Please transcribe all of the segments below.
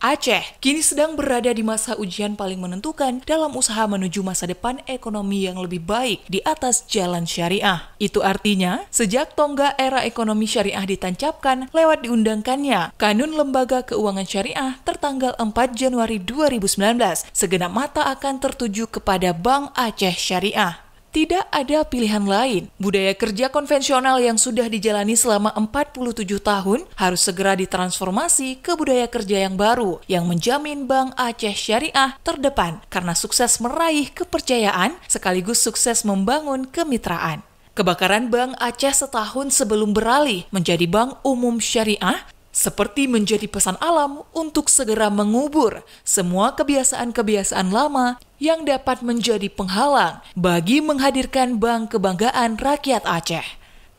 Aceh kini sedang berada di masa ujian paling menentukan dalam usaha menuju masa depan ekonomi yang lebih baik di atas jalan syariah. Itu artinya, sejak tongga era ekonomi syariah ditancapkan lewat diundangkannya Kanun Lembaga Keuangan Syariah tertanggal 4 Januari 2019, segenap mata akan tertuju kepada Bank Aceh Syariah. Tidak ada pilihan lain. Budaya kerja konvensional yang sudah dijalani selama 47 tahun harus segera ditransformasi ke budaya kerja yang baru yang menjamin Bank Aceh Syariah terdepan karena sukses meraih kepercayaan sekaligus sukses membangun kemitraan. Kebakaran Bank Aceh setahun sebelum beralih menjadi bank umum syariah seperti menjadi pesan alam untuk segera mengubur semua kebiasaan-kebiasaan lama yang dapat menjadi penghalang bagi menghadirkan bank kebanggaan rakyat Aceh.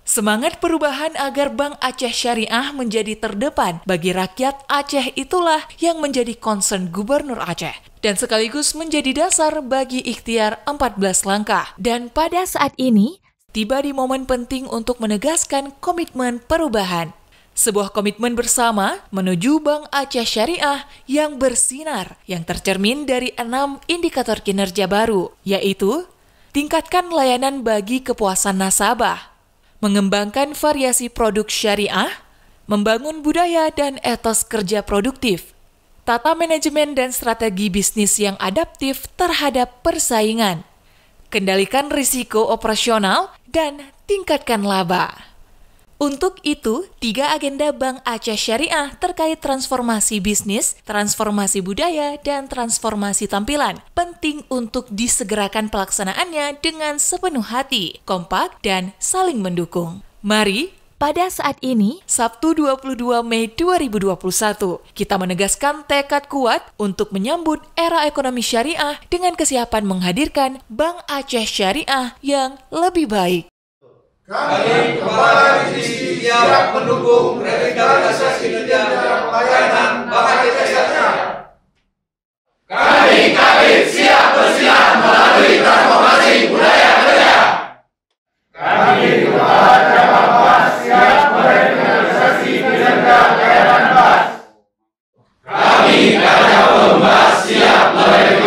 Semangat perubahan agar Bank Aceh Syariah menjadi terdepan bagi rakyat Aceh itulah yang menjadi concern Gubernur Aceh dan sekaligus menjadi dasar bagi ikhtiar 14 langkah. Dan pada saat ini, tiba di momen penting untuk menegaskan komitmen perubahan sebuah komitmen bersama menuju Bank Aceh Syariah yang bersinar yang tercermin dari enam indikator kinerja baru, yaitu tingkatkan layanan bagi kepuasan nasabah, mengembangkan variasi produk syariah, membangun budaya dan etos kerja produktif, tata manajemen dan strategi bisnis yang adaptif terhadap persaingan, kendalikan risiko operasional, dan tingkatkan laba. Untuk itu, tiga agenda Bank Aceh Syariah terkait transformasi bisnis, transformasi budaya, dan transformasi tampilan penting untuk disegerakan pelaksanaannya dengan sepenuh hati, kompak, dan saling mendukung. Mari pada saat ini, Sabtu 22 Mei 2021, kita menegaskan tekad kuat untuk menyambut era ekonomi syariah dengan kesiapan menghadirkan Bank Aceh Syariah yang lebih baik. Kami kepala divisi siap mendukung revitalisasi kinerja pelayanan bangsa desanya. Kami kami siap bersiap melalui transformasi budaya kerja. Kami kepala siap merevitalisasi pelayanan Kami siap merevitalisasi